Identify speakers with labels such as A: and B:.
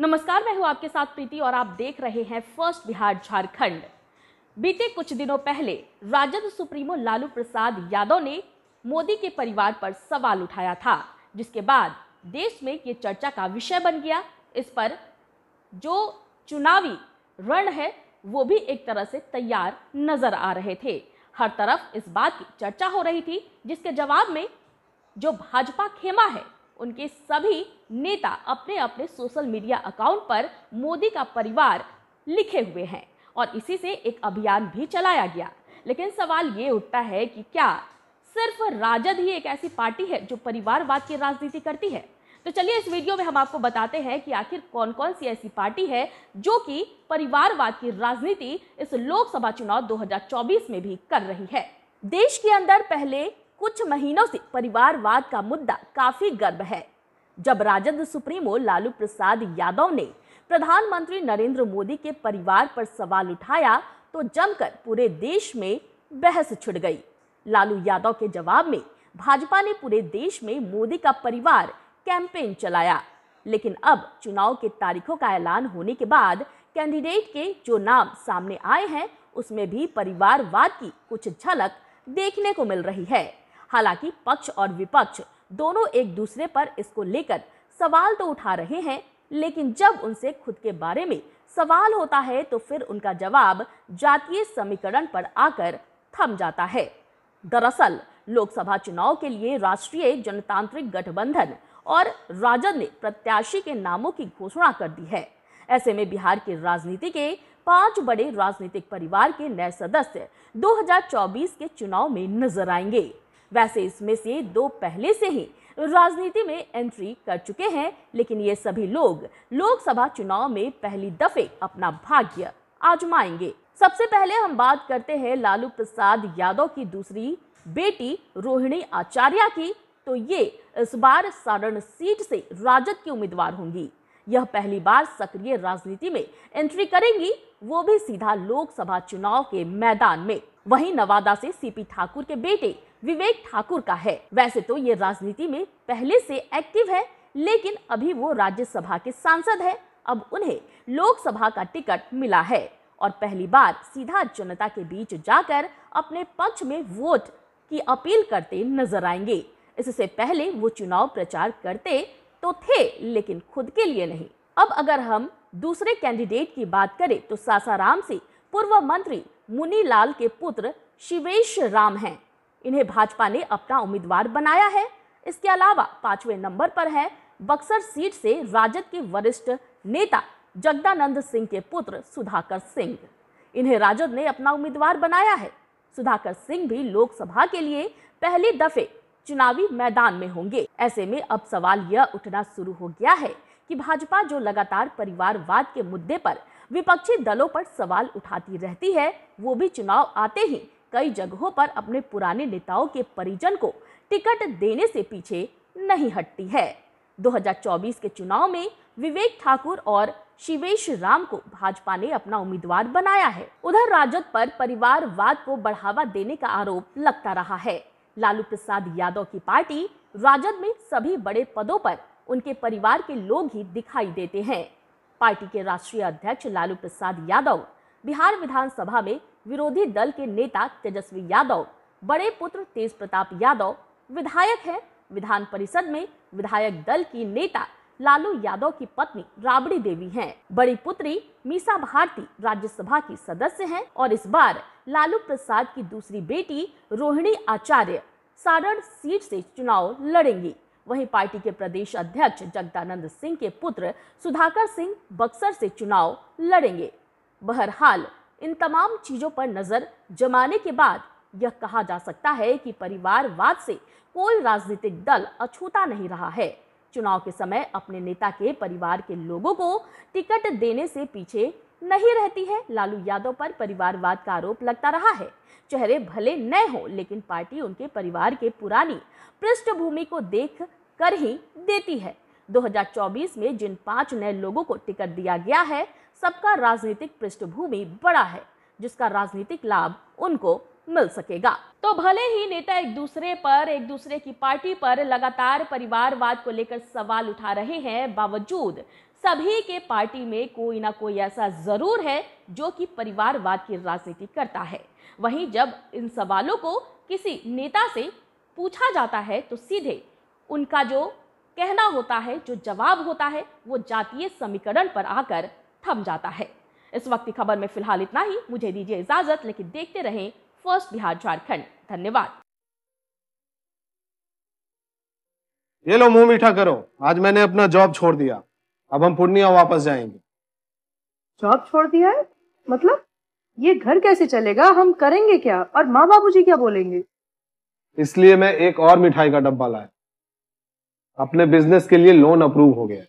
A: नमस्कार मैं हूं आपके साथ प्रीति और आप देख रहे हैं फर्स्ट बिहार झारखंड बीते कुछ दिनों पहले राजद सुप्रीमो लालू प्रसाद यादव ने मोदी के परिवार पर सवाल उठाया था जिसके बाद देश में ये चर्चा का विषय बन गया इस पर जो चुनावी रण है वो भी एक तरह से तैयार नजर आ रहे थे हर तरफ इस बात की चर्चा हो रही थी जिसके जवाब में जो भाजपा खेमा है उनके सभी नेता अपने अपने सोशल मीडिया अकाउंट पर मोदी का परिवार लिखे हुए हैं और इसी से एक अभियान भी चलाया गया लेकिन सवाल ये उठता है कि क्या सिर्फ राजद ही एक ऐसी पार्टी है जो परिवारवाद की राजनीति करती है तो चलिए इस वीडियो में हम आपको बताते हैं कि आखिर कौन कौन सी ऐसी पार्टी है जो कि परिवारवाद की राजनीति इस लोकसभा चुनाव 2024 में भी कर रही है देश के अंदर पहले कुछ महीनों से परिवारवाद का मुद्दा काफी गर्भ है जब राजद सुप्रीमो लालू प्रसाद यादव ने प्रधानमंत्री नरेंद्र मोदी के परिवार पर सवाल उठाया तो जमकर पूरे देश में बहस छिड़ गई लालू यादव के जवाब में भाजपा ने पूरे देश में मोदी का परिवार कैंपेन चलाया लेकिन अब चुनाव के तारीखों का ऐलान होने के बाद कैंडिडेट के जो नाम सामने आए हैं उसमें भी परिवारवाद की कुछ झलक देखने को मिल रही है हालांकि पक्ष और विपक्ष दोनों एक दूसरे पर इसको लेकर सवाल तो उठा रहे हैं लेकिन जब उनसे खुद के बारे में सवाल होता है तो फिर उनका जवाब जातीय समीकरण पर आकर थम जाता है दरअसल लोकसभा चुनाव के लिए राष्ट्रीय जनतांत्रिक गठबंधन और राजद ने प्रत्याशी के नामों की घोषणा कर दी है ऐसे में बिहार की राजनीति के पांच बड़े राजनीतिक परिवार के नए सदस्य 2024 के चुनाव में नजर आएंगे वैसे इसमें से दो पहले से ही राजनीति में एंट्री कर चुके हैं लेकिन ये सभी लोग लोकसभा चुनाव में पहली दफे अपना भाग्य आजमाएंगे सबसे पहले हम बात करते हैं लालू प्रसाद यादव की दूसरी बेटी रोहिणी आचार्य की तो ये इस बार सारण सीट से राजद की उम्मीदवार होंगी यह पहली बार सक्रिय राजनीति में एंट्री करेंगी वो भी सीधा लोकसभा चुनाव के मैदान में वहीं नवादा से सीपी ठाकुर के बेटे विवेक ठाकुर का है वैसे तो ये राजनीति में पहले से एक्टिव है लेकिन अभी वो राज्यसभा के सांसद है अब उन्हें लोकसभा का टिकट मिला है और पहली बार सीधा जनता के बीच जाकर अपने पक्ष में वोट की अपील करते नजर आएंगे इससे पहले वो चुनाव प्रचार करते तो थे लेकिन खुद के लिए नहीं अब अगर हम दूसरे कैंडिडेट की बात करें तो सासाराम से पूर्व मंत्री मुनीलाल के पुत्र शिवेश राम हैं इन्हें भाजपा ने अपना उम्मीदवार बनाया है इसके अलावा पांचवें नंबर पर है बक्सर सीट से राजद के वरिष्ठ नेता जगदानंद सिंह के पुत्र सुधाकर सिंह इन्हें राजद ने अपना उम्मीदवार बनाया है सुधाकर सिंह भी लोकसभा के लिए पहले दफे चुनावी मैदान में होंगे ऐसे में अब सवाल यह उठना शुरू हो गया है कि भाजपा जो लगातार परिवारवाद के मुद्दे पर विपक्षी दलों पर सवाल उठाती रहती है वो भी चुनाव आते ही कई जगहों पर अपने पुराने नेताओं के परिजन को टिकट देने से पीछे नहीं हटती है 2024 के चुनाव में विवेक ठाकुर और शिवेश राम को भाजपा ने अपना उम्मीदवार बनाया है उधर राजद पर परिवारवाद को बढ़ावा देने का आरोप लगता रहा है लालू प्रसाद यादव की पार्टी राजद में सभी बड़े पदों पर उनके परिवार के लोग ही दिखाई देते हैं पार्टी के राष्ट्रीय अध्यक्ष लालू प्रसाद यादव बिहार विधानसभा में विरोधी दल के नेता तेजस्वी यादव बड़े पुत्र तेज प्रताप यादव विधायक हैं विधान परिषद में विधायक दल की नेता लालू यादव की पत्नी राबड़ी देवी हैं बड़ी पुत्री मीसा भारती राज्यसभा की सदस्य हैं और इस बार लालू प्रसाद की दूसरी बेटी रोहिणी आचार्य सारण सीट से चुनाव लड़ेंगी वहीं पार्टी के प्रदेश अध्यक्ष जगदानंद सिंह के पुत्र सुधाकर सिंह बक्सर से चुनाव लड़ेंगे बहरहाल इन तमाम चीज़ों पर नज़र जमाने के बाद यह कहा जा सकता है कि परिवारवाद से कोई राजनीतिक दल अछूता नहीं रहा है चुनाव के समय अपने नेता के परिवार के लोगों को टिकट देने से पीछे नहीं रहती है लालू यादव पर परिवारवाद का आरोप लगता रहा है चेहरे भले नए हो लेकिन पार्टी उनके परिवार के पुरानी पृष्ठभूमि को देख कर ही देती है 2024 में जिन पांच नए लोगों को टिकट दिया गया है सबका राजनीतिक पृष्ठभूमि बड़ा है जिसका राजनीतिक लाभ उनको मिल सकेगा तो भले ही नेता एक दूसरे पर एक दूसरे की पार्टी पर लगातार परिवारवाद को लेकर सवाल उठा रहे हैं बावजूद सभी के पार्टी में कोई ना कोई ऐसा जरूर है जो कि परिवारवाद की राजनीति करता है वहीं जब इन सवालों को किसी नेता से पूछा जाता है तो सीधे उनका जो कहना होता है जो जवाब होता है वो जातीय समीकरण पर आकर थम जाता है इस वक्त की खबर में फिलहाल इतना ही मुझे दीजिए इजाजत लेकिन देखते रहें फर्स्ट बिहार झारखंड धन्यवाद ये लो मुंह मीठा करो आज मैंने अपना जॉब छोड़ दिया अब हम पूर्णिया वापस जाएंगे जॉब छोड़ दिया है मतलब ये घर कैसे चलेगा हम करेंगे क्या और माँ बाबू जी क्या बोलेंगे इसलिए मैं एक और मिठाई का डब्बा लाया अपने बिजनेस के लिए लोन अप्रूव हो गया है